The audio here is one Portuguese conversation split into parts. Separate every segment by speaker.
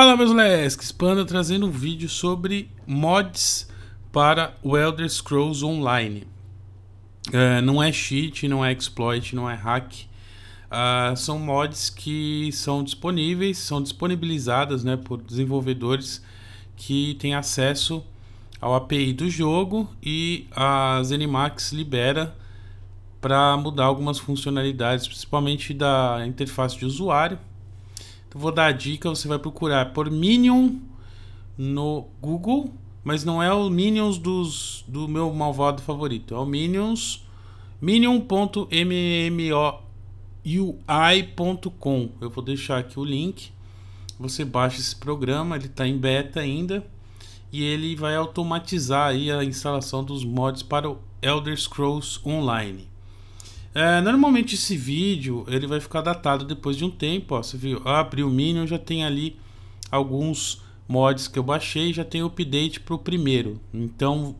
Speaker 1: Fala meus Lesks, Panda trazendo um vídeo sobre mods para o Elder Scrolls Online. Uh, não é cheat, não é exploit, não é hack. Uh, são mods que são disponíveis, são disponibilizadas né, por desenvolvedores que têm acesso ao API do jogo e a ZeniMax libera para mudar algumas funcionalidades, principalmente da interface de usuário então vou dar a dica, você vai procurar por Minion no Google, mas não é o Minions dos, do meu malvado favorito, é o Minions minion.mmoui.com. Eu vou deixar aqui o link. Você baixa esse programa, ele está em beta ainda e ele vai automatizar aí a instalação dos mods para o Elder Scrolls Online. É, normalmente esse vídeo ele vai ficar datado depois de um tempo, ó, você viu, ah, abri o Minion, já tem ali alguns mods que eu baixei, já tem update para o primeiro. Então,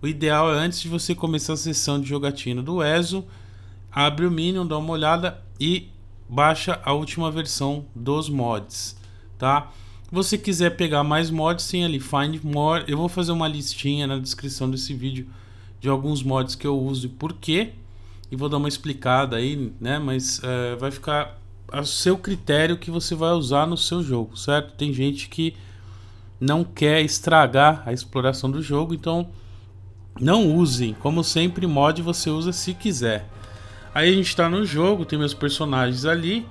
Speaker 1: o ideal é antes de você começar a sessão de jogatina do ESO, abre o Minion, dá uma olhada e baixa a última versão dos mods, tá? Se você quiser pegar mais mods, tem ali Find More. Eu vou fazer uma listinha na descrição desse vídeo de alguns mods que eu uso e por quê e vou dar uma explicada aí, né? Mas é, vai ficar a seu critério que você vai usar no seu jogo, certo? Tem gente que não quer estragar a exploração do jogo, então não usem. Como sempre, mod você usa se quiser. Aí a gente está no jogo, tem meus personagens ali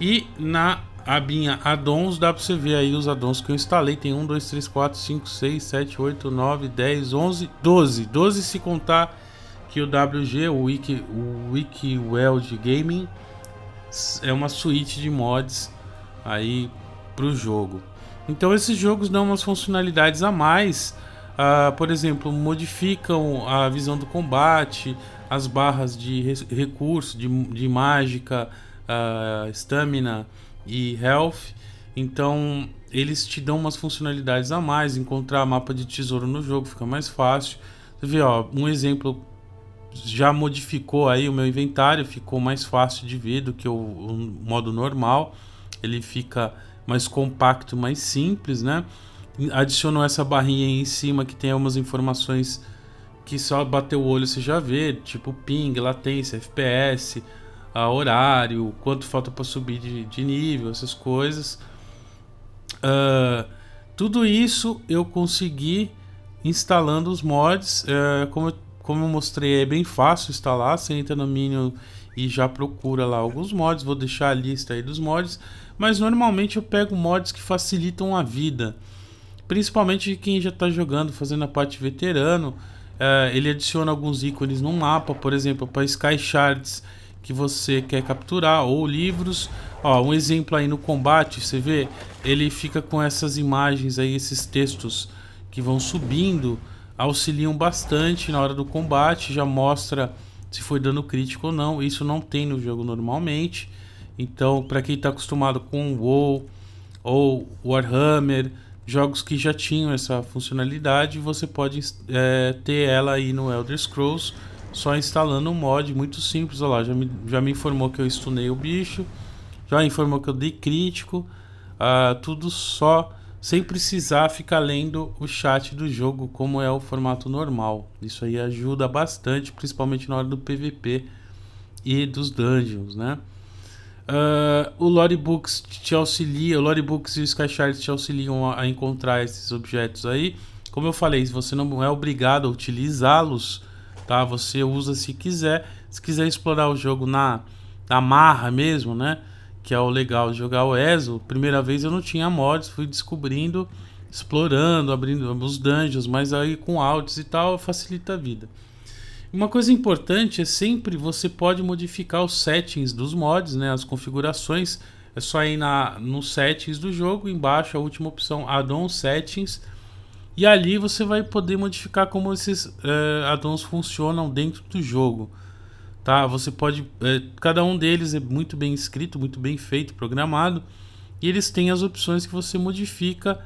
Speaker 1: e na abinha addons dá para você ver aí os addons que eu instalei. Tem 1, 2, 3, 4, 5, 6, 7, 8, 9, 10, 11, 12. 12 se contar que o WG, o, Wiki, o WikiWeld Gaming, é uma suíte de mods aí para o jogo. Então esses jogos dão umas funcionalidades a mais, uh, por exemplo, modificam a visão do combate, as barras de re recurso, de, de mágica, estamina ah, e health. Então eles te dão umas funcionalidades a mais, encontrar mapa de tesouro no jogo fica mais fácil. Você vê, ó, um exemplo já modificou aí o meu inventário, ficou mais fácil de ver do que o, o modo normal. Ele fica mais compacto, mais simples, né? Adicionou essa barrinha aí em cima que tem algumas informações que só bater o olho você já vê, tipo ping, latência, FPS, a horário, quanto falta para subir de, de, nível, essas coisas. Uh, tudo isso eu consegui instalando os mods. Uh, como eu como eu mostrei, é bem fácil instalar. Você entra no Minion e já procura lá alguns mods. Vou deixar a lista aí dos mods. Mas normalmente eu pego mods que facilitam a vida. Principalmente quem já está jogando, fazendo a parte veterano. Eh, ele adiciona alguns ícones no mapa, por exemplo, para Sky Shards que você quer capturar ou livros. Ó, um exemplo aí no combate, você vê, ele fica com essas imagens aí, esses textos que vão subindo auxiliam bastante na hora do combate, já mostra se foi dano crítico ou não. Isso não tem no jogo normalmente. Então, para quem está acostumado com WoW ou Warhammer, jogos que já tinham essa funcionalidade, você pode é, ter ela aí no Elder Scrolls só instalando um mod muito simples. Olha lá, já me, já me informou que eu stunei o bicho, já informou que eu dei crítico, ah, tudo só sem precisar ficar lendo o chat do jogo como é o formato normal. Isso aí ajuda bastante, principalmente na hora do PVP e dos dungeons, né? Uh, o Loribooks te auxilia, o Loribooks e o Sky Shards te auxiliam a, a encontrar esses objetos aí. Como eu falei, você não é obrigado a utilizá-los, tá? Você usa se quiser. Se quiser explorar o jogo na, na marra mesmo, né? que é o legal de jogar o ESO, primeira vez eu não tinha mods, fui descobrindo, explorando, abrindo os dungeons, mas aí com altos e tal facilita a vida. Uma coisa importante é sempre você pode modificar os settings dos mods, né, as configurações. É só ir na, nos settings do jogo, embaixo a última opção add settings, e ali você vai poder modificar como esses uh, add-ons funcionam dentro do jogo tá? Você pode, é, cada um deles é muito bem escrito, muito bem feito, programado, e eles têm as opções que você modifica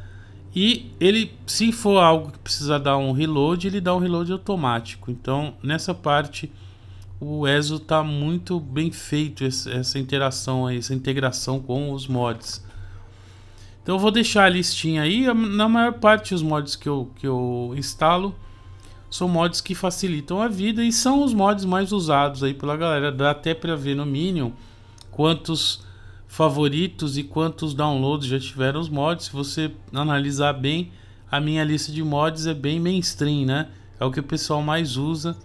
Speaker 1: e ele, se for algo que precisa dar um reload, ele dá um reload automático. Então, nessa parte, o ESO está muito bem feito essa interação essa integração com os mods. Então eu vou deixar a listinha aí, na maior parte os mods que eu, que eu instalo são mods que facilitam a vida e são os mods mais usados aí pela galera. Dá até para ver no Minion quantos favoritos e quantos downloads já tiveram os mods. Se você analisar bem, a minha lista de mods é bem mainstream, né? É o que o pessoal mais usa,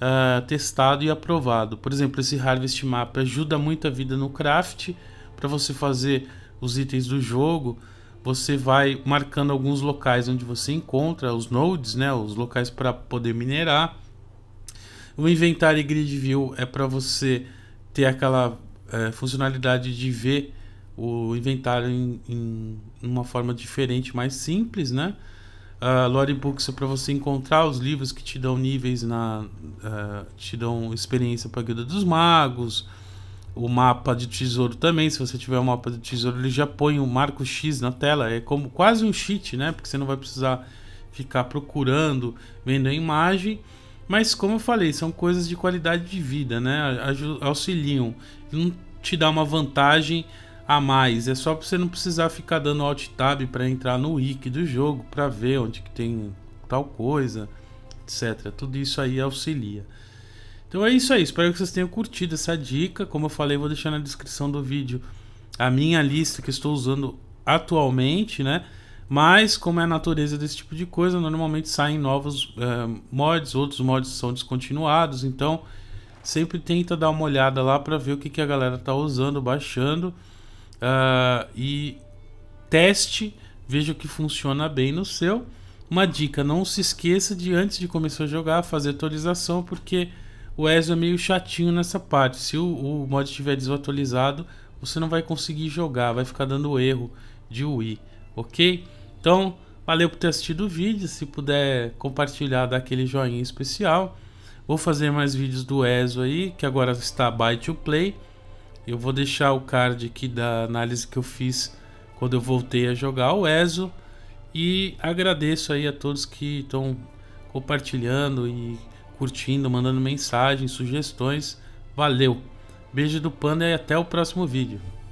Speaker 1: uh, testado e aprovado. Por exemplo, esse Harvest Map ajuda muito a vida no craft, para você fazer os itens do jogo você vai marcando alguns locais onde você encontra os nodes, né, os locais para poder minerar. O inventário grid view é para você ter aquela é, funcionalidade de ver o inventário em, em, uma forma diferente, mais simples, né? Uh, Books é para você encontrar os livros que te dão níveis na, uh, te dão experiência para a Guilda dos Magos o mapa de tesouro também. Se você tiver o um mapa de tesouro, ele já põe o um marco X na tela. É como quase um cheat, né? Porque você não vai precisar ficar procurando, vendo a imagem. Mas como eu falei, são coisas de qualidade de vida, né? Auxiliam. Não te dá uma vantagem a mais. É só para você não precisar ficar dando alt tab para entrar no wiki do jogo, para ver onde que tem tal coisa, etc. Tudo isso aí auxilia. Então é isso aí, espero que vocês tenham curtido essa dica. Como eu falei, eu vou deixar na descrição do vídeo a minha lista que estou usando atualmente, né? Mas como é a natureza desse tipo de coisa, normalmente saem novos eh, mods, outros mods são descontinuados, então sempre tenta dar uma olhada lá para ver o que, que a galera está usando, baixando uh, e teste, veja o que funciona bem no seu. Uma dica, não se esqueça de antes de começar a jogar fazer atualização, porque o Ezio é meio chatinho nessa parte. Se o, o mod estiver desatualizado, você não vai conseguir jogar, vai ficar dando erro de Wii, ok? Então, valeu por ter assistido o vídeo, se puder compartilhar, dá aquele joinha especial. Vou fazer mais vídeos do ESO aí, que agora está by to play. Eu vou deixar o card aqui da análise que eu fiz quando eu voltei a jogar o ESO. E agradeço aí a todos que estão compartilhando e curtindo, mandando mensagens, sugestões. Valeu! Beijo do Panda e até o próximo vídeo.